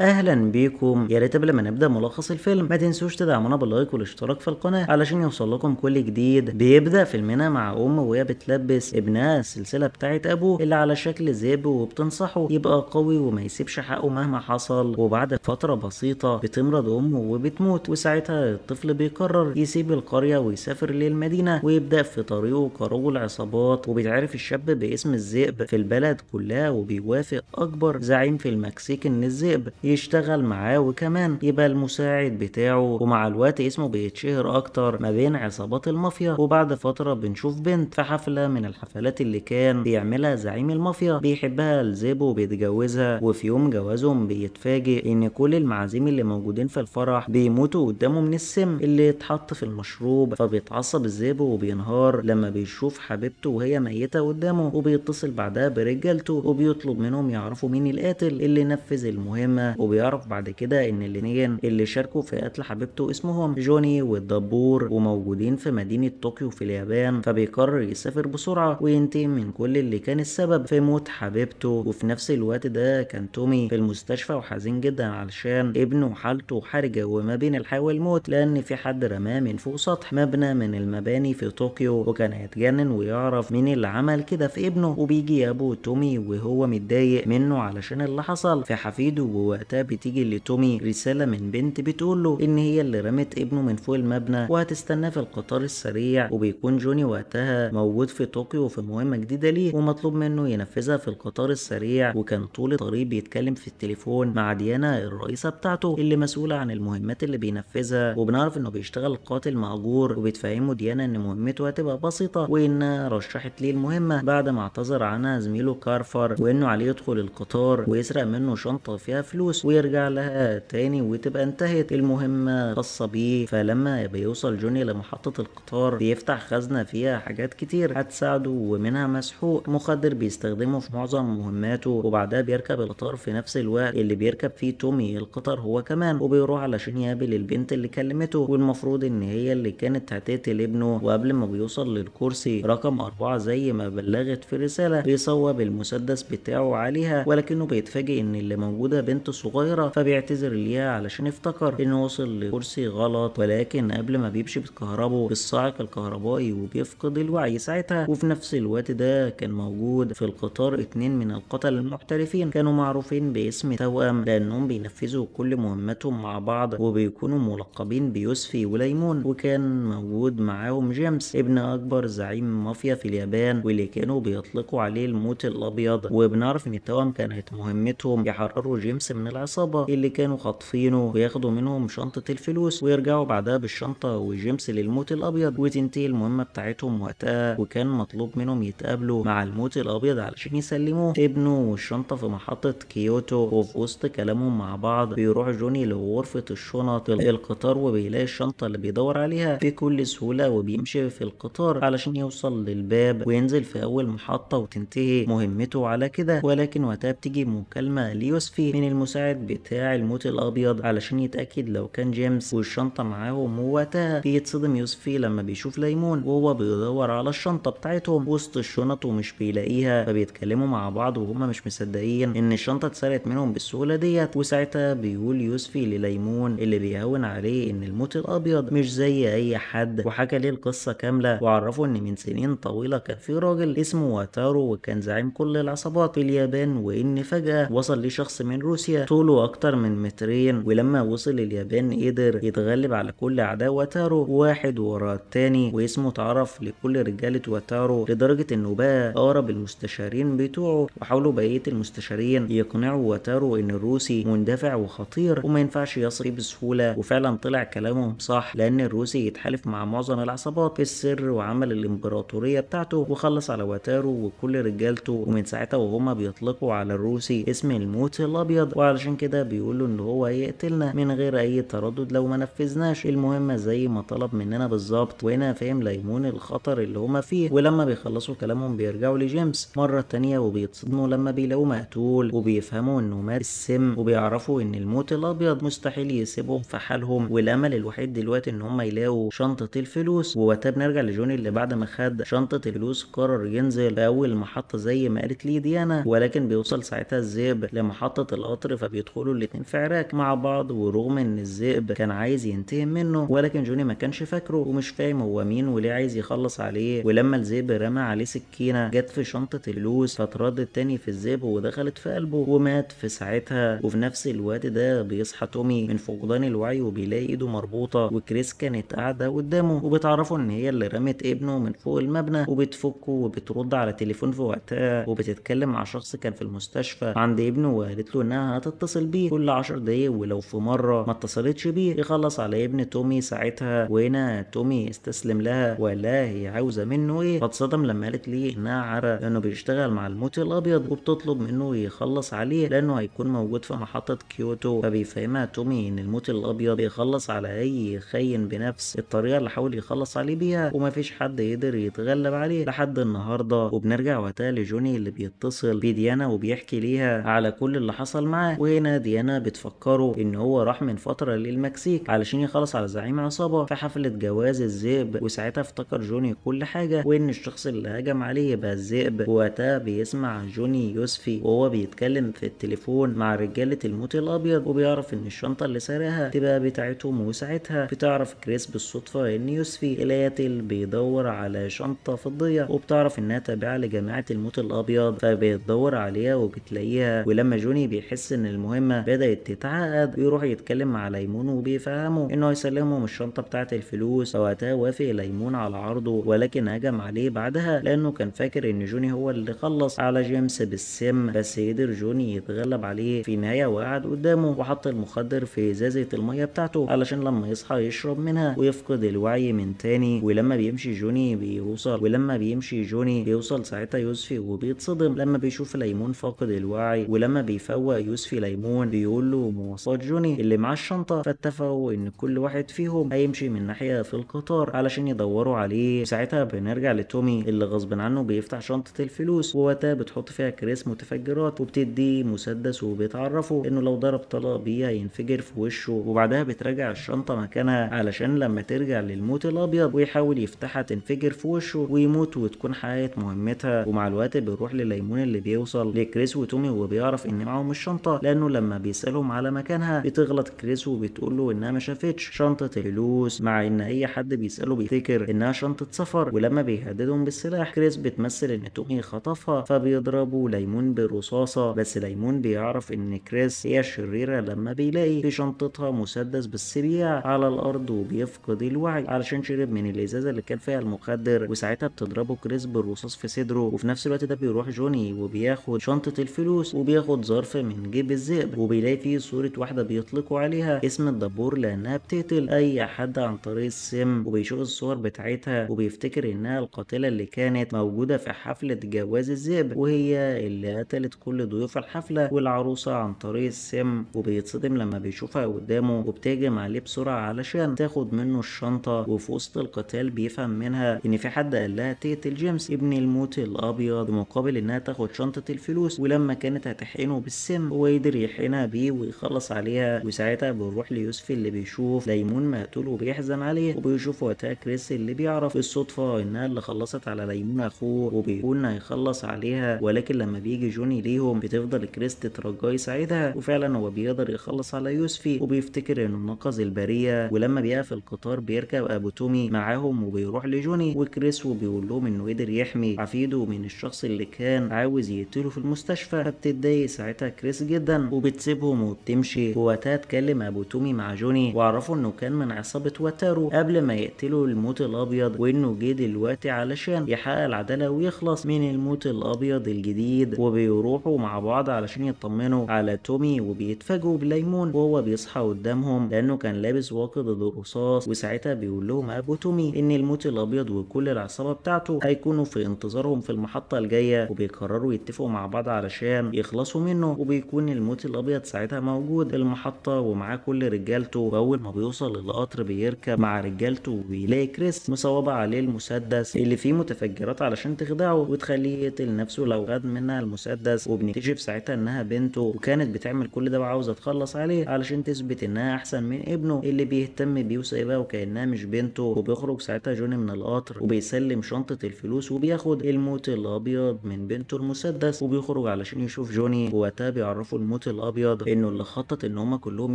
اهلا بيكم يا ريت قبل ما نبدا ملخص الفيلم ما تنسوش تدعمونا باللايك والاشتراك في القناه علشان يوصل لكم كل جديد بيبدا فيلمنا مع ام وهي بتلبس ابنها السلسله بتاعه ابوه اللي على شكل ذئب وبتنصحه يبقى قوي وما يسيبش حقه مهما حصل وبعد فتره بسيطه بتمرض امه وبتموت وساعتها الطفل بيقرر يسيب القريه ويسافر للمدينه ويبدا في طريقه كرو العصابات وبيتعرف الشاب باسم الذئب في البلد كلها وبيوافق اكبر زعيم في المكسيك ان الذئب يشتغل معاه وكمان يبقى المساعد بتاعه ومع الوقت اسمه بيتشهر اكتر ما بين عصابات المافيا وبعد فتره بنشوف بنت في حفله من الحفلات اللي كان بيعملها زعيم المافيا بيحبها لزيبو وبيتجوزها وفي يوم جوازهم بيتفاجئ ان كل المعازيم اللي موجودين في الفرح بيموتوا قدامه من السم اللي اتحط في المشروب فبيتعصب الزيبو وبينهار لما بيشوف حبيبته وهي ميته قدامه وبيتصل بعدها برجالته وبيطلب منهم يعرفوا مين القاتل اللي نفذ المهمه وبيعرف بعد كده ان الاثنين اللي شاركوا في قتل حبيبته اسمهم جوني والدبور وموجودين في مدينة طوكيو في اليابان فبيقرر يسافر بسرعة وينتهي من كل اللي كان السبب في موت حبيبته وفي نفس الوقت ده كان تومي في المستشفى وحزين جدا علشان ابنه وحالته حرجة وما بين الحياة والموت لان في حد رماه من فوق سطح مبنى من المباني في طوكيو وكان هيتجنن ويعرف مين اللي عمل كده في ابنه وبيجي ابو تومي وهو متضايق منه علشان اللي حصل في حفيده وهو وقتها بتيجي لتومي رسالة من بنت بتقول له ان هي اللي رمت ابنه من فوق المبنى وهتستناه في القطار السريع وبيكون جوني وقتها موجود في طوكيو في مهمة جديدة ليه ومطلوب منه ينفذها في القطار السريع وكان طول الطريق بيتكلم في التليفون مع ديانا الرئيسة بتاعته اللي مسؤولة عن المهمات اللي بينفذها وبنعرف انه بيشتغل قاتل مأجور وبتفهمه ديانا ان مهمته هتبقى بسيطة وانها رشحت ليه المهمة بعد ما اعتذر عنها زميله كارفر وانه عليه يدخل القطار ويسرق منه شنطة فيها فلوس فلوس ويرجع لها تاني وتبقى انتهت المهمة خاصة بيه فلما بيوصل جوني لمحطة القطار بيفتح خزنة فيها حاجات كتير هتساعده ومنها مسحوق مخدر بيستخدمه في معظم مهماته وبعدها بيركب القطار في نفس الوقت اللي بيركب فيه تومي القطار هو كمان وبيروح علشان يقابل البنت اللي كلمته والمفروض ان هي اللي كانت هتقتل ابنه وقبل ما بيوصل للكرسي رقم أربعة زي ما بلغت في رسالة بيصوب المسدس بتاعه عليها ولكنه بيتفاجئ ان اللي موجودة بنت الصغيره فبيعتذر ليها علشان افتكر انه وصل لكرسي غلط ولكن قبل ما بيمشي بتكهربه بالصاعق الكهربائي وبيفقد الوعي ساعتها وفي نفس الوقت ده كان موجود في القطار اتنين من القتل المحترفين كانوا معروفين باسم توأم لأنهم بينفذوا كل مهمتهم مع بعض وبيكونوا ملقبين بيوسفي وليمون وكان موجود معاهم جيمس ابن أكبر زعيم مافيا في اليابان واللي كانوا بيطلقوا عليه الموت الأبيض وبنعرف إن التوأم كانت مهمتهم يحرروا جيمس من العصابة اللي كانوا خاطفينه وياخدوا منهم شنطة الفلوس ويرجعوا بعدها بالشنطة وجيمس للموت الأبيض وتنتهي المهمة بتاعتهم وقتها وكان مطلوب منهم يتقابلوا مع الموت الأبيض علشان يسلموه ابنه والشنطة في محطة كيوتو وفي وسط كلامهم مع بعض بيروح جوني لغرفة الشنط القطار وبيلاقي الشنطة اللي بيدور عليها بكل سهولة وبيمشي في القطار علشان يوصل للباب وينزل في أول محطة وتنتهي مهمته على كده ولكن وقتها بتيجي مكالمة ليوسفي من المساعد المساعد بتاع الموت الابيض علشان يتاكد لو كان جيمس والشنطه معاهم وقتها بيتصدم يوسفي لما بيشوف ليمون وهو بيدور على الشنطه بتاعتهم وسط الشنط ومش بيلاقيها فبيتكلموا مع بعض وهم مش مصدقين ان الشنطه اتسرقت منهم بالسهوله ديت وساعتها بيقول يوسفي لليمون اللي بيهون عليه ان الموت الابيض مش زي اي حد وحكى ليه القصه كامله وعرفه ان من سنين طويله كان في راجل اسمه واتارو وكان زعيم كل العصابات في اليابان وان فجاه وصل ليه شخص من روسيا طوله أكتر من مترين ولما وصل اليابان قدر يتغلب على كل أعداء وتارو واحد ورا التاني واسمه اتعرف لكل رجالة وتارو لدرجة إنه بقى أقرب المستشارين بتوعه وحاولوا بقية المستشارين يقنعوا وتارو إن الروسي مندفع وخطير وما ينفعش يصري بسهولة وفعلا طلع كلامهم صح لأن الروسي يتحالف مع معظم العصابات في السر وعمل الإمبراطورية بتاعته وخلص على وتارو وكل رجالته ومن ساعتها وهما بيطلقوا على الروسي اسم الموت الأبيض وعلى علشان كده بيقولوا ان هو هيقتلنا من غير اي تردد لو ما نفذناش المهمه زي ما طلب مننا بالظبط وهنا فهم ليمون الخطر اللي هما فيه ولما بيخلصوا كلامهم بيرجعوا لجيمس مره تانية وبيتصدموا لما بيلاقوه مقتول وبيفهموا انه مات السم وبيعرفوا ان الموت الابيض مستحيل يسيبهم في حالهم والامل الوحيد دلوقتي ان هما يلاقوا شنطه الفلوس ووقتها بنرجع لجوني اللي بعد ما خد شنطه الفلوس قرر ينزل في اول محطه زي ما قالت لي ديانا ولكن بيوصل ساعتها الذئب لمحطه القطر بيدخلوا الاتنين في عراك مع بعض ورغم ان الذئب كان عايز ينتهي منه ولكن جوني ما كانش فاكره ومش فاهم هو مين وليه عايز يخلص عليه ولما الذئب رمى عليه سكينه جت في شنطه اللوز فاتردت تاني في الذئب ودخلت في قلبه ومات في ساعتها وفي نفس الوقت ده بيصحى تومي من فقدان الوعي وبيلاقي ايده مربوطه وكريس كانت قاعده قدامه وبتعرفه ان هي اللي رمت ابنه من فوق المبنى وبتفكه وبترد على تليفون في وقتها وبتتكلم مع شخص كان في المستشفى عند ابنه وقالت له انها هتت تتصل بيه كل 10 دقايق ولو في مره ما اتصلتش بيه يخلص على ابن تومي ساعتها وهنا تومي استسلم لها وقال لها هي عاوزه منه ايه فاتصدم لما قالت ليه انها عرق لانه بيشتغل مع الموت الابيض وبتطلب منه يخلص عليه لانه هيكون موجود في محطه كيوتو فبيفهمها تومي ان الموت الابيض بيخلص على اي خاين بنفس الطريقه اللي حاول يخلص عليه بيها ومفيش حد قدر يتغلب عليه لحد النهارده وبنرجع وقتها لجوني اللي بيتصل بديانا وبيحكي ليها على كل اللي حصل معاه وهنا ديانا بتفكره ان هو راح من فتره للمكسيك علشان يخلص على زعيم عصابه في حفله جواز الذئب وساعتها افتكر جوني كل حاجه وان الشخص اللي هجم عليه يبقى الذئب وقتها بيسمع جوني يوسفي وهو بيتكلم في التليفون مع رجاله الموت الابيض وبيعرف ان الشنطه اللي سرقها تبقى بتاعتهم وساعتها بتعرف كريس بالصدفه ان يوسفي القاتل بيدور على شنطه فضيه وبتعرف انها تابعه لجماعه الموت الابيض فبيدور عليها وبتلاقيها ولما جوني بيحس ان المهمه بدات تتعقد بيروح يتكلم مع ليمون وبيفهمه انه هيسلمهم الشنطه بتاعه الفلوس فوقتها وافق ليمون على عرضه ولكن هجم عليه بعدها لانه كان فاكر ان جوني هو اللي خلص على جيمس بالسم بس قدر جوني يتغلب عليه في النهايه وقعد قدامه وحط المخدر في ازازه الميه بتاعته علشان لما يصحى يشرب منها ويفقد الوعي من تاني ولما بيمشي جوني بيوصل ولما بيمشي جوني بيوصل ساعتها يوسفي وبيتصدم لما بيشوف ليمون فاقد الوعي ولما بيفوق يوسفي ليمون بيقول له مواصلات جوني اللي معاه الشنطه فاتفقوا ان كل واحد فيهم هيمشي من ناحيه في القطار علشان يدوروا عليه ساعتها بنرجع لتومي اللي غصب عنه بيفتح شنطه الفلوس ووقتها بتحط فيها كريس متفجرات وبتدي مسدس وبيتعرفوا انه لو ضرب طلق بيها ينفجر في وشه وبعدها بترجع الشنطه مكانها علشان لما ترجع للموت الابيض ويحاول يفتحها تنفجر في وشه ويموت وتكون حققت مهمتها ومع الوقت بيروح لليمون اللي بيوصل لكريس وتومي وبيعرف ان معاهم الشنطه لانه لما بيسالهم على مكانها بتغلط كريس وبتقول له انها ما شافتش شنطه الفلوس مع ان اي حد بيساله بيفتكر انها شنطه سفر ولما بيهددهم بالسلاح كريس بتمثل ان تومي خطفها فبيضربوا ليمون برصاصه بس ليمون بيعرف ان كريس هي الشريره لما بيلاقي في شنطتها مسدس بالسريع على الارض وبيفقد الوعي علشان شرب من الازازه اللي كان فيها المخدر وساعتها بتضربه كريس بالرصاص في صدره وفي نفس الوقت ده بيروح جوني وبياخد شنطه الفلوس وبياخد ظرف من جيب الذئب وبيلاقي فيه صورة واحدة بيطلقوا عليها اسم الدبور لأنها بتقتل أي حد عن طريق السم وبيشوف الصور بتاعتها وبيفتكر إنها القاتلة اللي كانت موجودة في حفلة جواز الذئب وهي اللي قتلت كل ضيوف الحفلة والعروسة عن طريق السم وبيتصدم لما بيشوفها قدامه وبتهجم عليه بسرعة علشان تاخد منه الشنطة وفي وسط القتال بيفهم منها إن في حد قال لها تقتل جيمس ابن الموت الأبيض مقابل إنها تاخد شنطة الفلوس ولما كانت هتحقنه بالسم هو يقدر يحقنها بيه ويخلص عليها وساعتها بنروح ليوسف اللي بيشوف ليمون مقتول وبيحزن عليه وبيشوف وقتها كريس اللي بيعرف بالصدفه انها اللي خلصت على ليمون اخوه وبيكون هيخلص عليها ولكن لما بيجي جوني ليهم بتفضل كريس تترجاه يساعدها وفعلا هو بيقدر يخلص على يوسفي وبيفتكر انه نقذ البرية ولما بيقف القطار بيركب ابو تومي معاهم وبيروح لجوني وكريس وبيقول لهم انه قدر يحمي عفيده من الشخص اللي كان عاوز يقتله في المستشفى فبتتضايق ساعتها كريس جدا جدا وبتسيبهم وبتمشي وواتا اتكلم ابو تومي مع جوني وعرفوا انه كان من عصابه واتارو قبل ما يقتلوا الموت الابيض وانه جه دلوقتي علشان يحقق العداله ويخلص من الموت الابيض الجديد وبيروحوا مع بعض علشان يطمنوا على تومي وبيتفاجئوا بليمون وهو بيصحى قدامهم لانه كان لابس واقد الرصاص وساعتها بيقول لهم ابو تومي ان الموت الابيض وكل العصابه بتاعته هيكونوا في انتظارهم في المحطه الجايه وبيقرروا يتفقوا مع بعض علشان يخلصوا منه وبيكون الموتي الابيض ساعتها موجود المحطه ومعاه كل رجالته واول ما بيوصل القطر بيركب مع رجالته وبيلاقي كريس مصوبه عليه المسدس اللي فيه متفجرات علشان تخدعه وتخليه يقتل نفسه لو خد منها المسدس وبنكتشف ساعتها انها بنته وكانت بتعمل كل ده وعاوزه تخلص عليه علشان تثبت انها احسن من ابنه اللي بيهتم بيه وسايبها وكانها مش بنته وبيخرج ساعتها جوني من القطر وبيسلم شنطه الفلوس وبياخد الموت الابيض من بنته المسدس وبيخرج علشان يشوف جوني وقتها بيعرفه الموت الابيض انه اللي خطط ان هما كلهم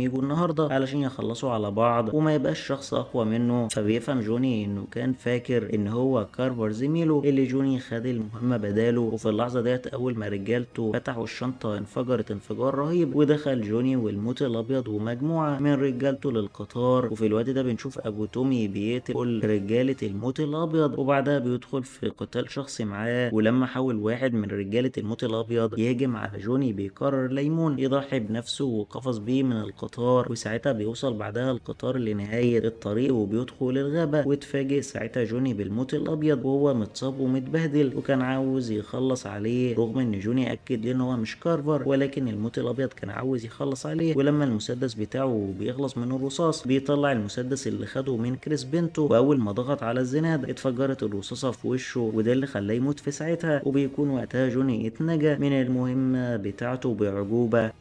يجوا النهارده علشان يخلصوا على بعض وما يبقاش شخص اقوى منه فبيفهم جوني انه كان فاكر ان هو كارفر زميله اللي جوني خد المهمه بداله وفي اللحظه ديت اول ما رجالته فتحوا الشنطه انفجرت انفجار رهيب ودخل جوني والموت الابيض ومجموعه من رجالته للقطار وفي الوقت ده بنشوف ابو تومي بيقتل رجاله الموت الابيض وبعدها بيدخل في قتال شخصي معاه ولما حاول واحد من رجاله الموت الابيض يهجم على جوني بيقرر ليمون مجنون يضحي بنفسه وقفز بيه من القطار وساعتها بيوصل بعدها القطار لنهاية الطريق وبيدخل الغابة واتفاجئ ساعتها جوني بالموت الأبيض وهو متصاب ومتبهدل وكان عاوز يخلص عليه رغم إن جوني أكد إن هو مش كارفر ولكن الموت الأبيض كان عاوز يخلص عليه ولما المسدس بتاعه بيخلص من الرصاص بيطلع المسدس اللي خده من كريس بنتو وأول ما ضغط على الزناد اتفجرت الرصاصة في وشه وده اللي خلاه يموت في ساعتها وبيكون وقتها جوني اتنجى من المهمة بتاعته بعجوبة there.